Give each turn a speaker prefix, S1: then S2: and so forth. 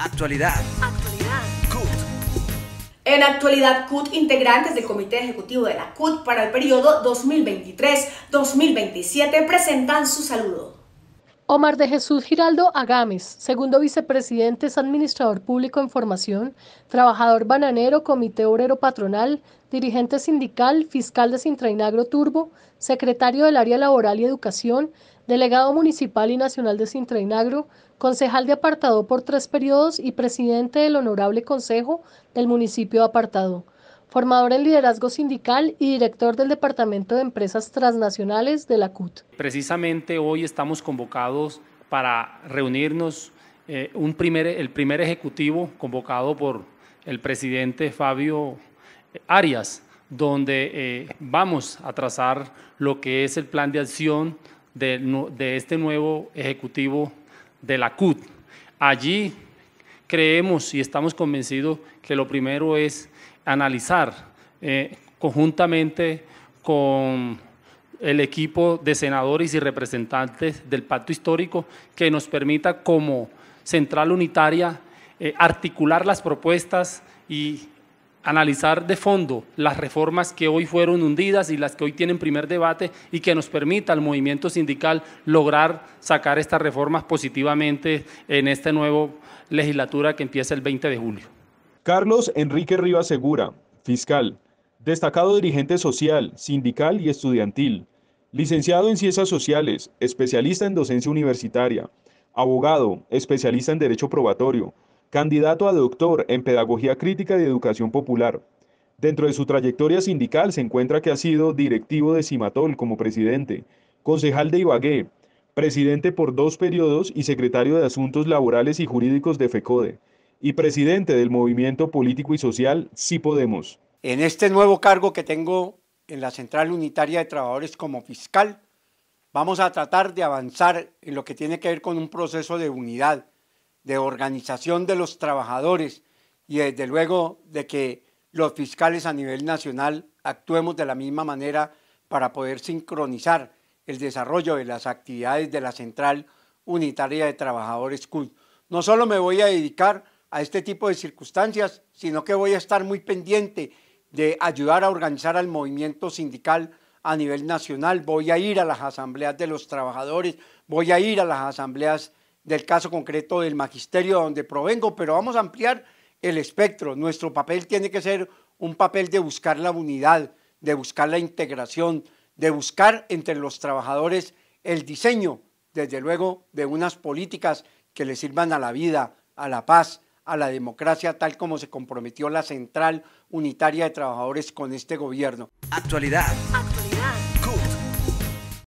S1: Actualidad. Actualidad. CUT. En actualidad, CUT, integrantes del Comité Ejecutivo de la CUT para el periodo 2023-2027 presentan su saludo. Omar de Jesús Giraldo Agames, segundo vicepresidente, es administrador público en formación, trabajador bananero, comité obrero patronal, dirigente sindical, fiscal de Sintrainagro Turbo, secretario del área laboral y educación, delegado municipal y nacional de Sintrainagro, concejal de apartado por tres periodos y presidente del honorable consejo del municipio de apartado formador en liderazgo sindical y director del Departamento de Empresas Transnacionales de la CUT.
S2: Precisamente hoy estamos convocados para reunirnos eh, un primer, el primer ejecutivo convocado por el presidente Fabio Arias, donde eh, vamos a trazar lo que es el plan de acción de este nuevo ejecutivo de la CUT. Allí creemos y estamos convencidos que lo primero es analizar eh, conjuntamente con el equipo de senadores y representantes del pacto histórico que nos permita como central unitaria eh, articular las propuestas y analizar de fondo las reformas que hoy fueron hundidas y las que hoy tienen primer debate y que nos permita al movimiento sindical lograr sacar estas reformas positivamente en esta nueva legislatura que empieza el 20 de julio.
S3: Carlos Enrique Rivas Segura, fiscal, destacado dirigente social, sindical y estudiantil, licenciado en Ciencias Sociales, especialista en docencia universitaria, abogado, especialista en Derecho Probatorio, candidato a doctor en Pedagogía Crítica y Educación Popular. Dentro de su trayectoria sindical se encuentra que ha sido directivo de Cimatol como presidente, concejal de Ibagué, presidente por dos periodos y secretario de Asuntos Laborales y Jurídicos de FECODE, y presidente del movimiento político y social Sí Podemos.
S4: En este nuevo cargo que tengo en la Central Unitaria de Trabajadores como fiscal, vamos a tratar de avanzar en lo que tiene que ver con un proceso de unidad, de organización de los trabajadores y desde luego de que los fiscales a nivel nacional actuemos de la misma manera para poder sincronizar el desarrollo de las actividades de la Central Unitaria de Trabajadores CUD. No solo me voy a dedicar a este tipo de circunstancias, sino que voy a estar muy pendiente de ayudar a organizar al movimiento sindical a nivel nacional, voy a ir a las asambleas de los trabajadores, voy a ir a las asambleas del caso concreto del magisterio donde provengo, pero vamos a ampliar el espectro. Nuestro papel tiene que ser un papel de buscar la unidad, de buscar la integración, de buscar entre los trabajadores el diseño, desde luego, de unas políticas que le sirvan a la vida, a la paz, a la democracia tal como se comprometió la Central Unitaria de Trabajadores con este gobierno. Actualidad.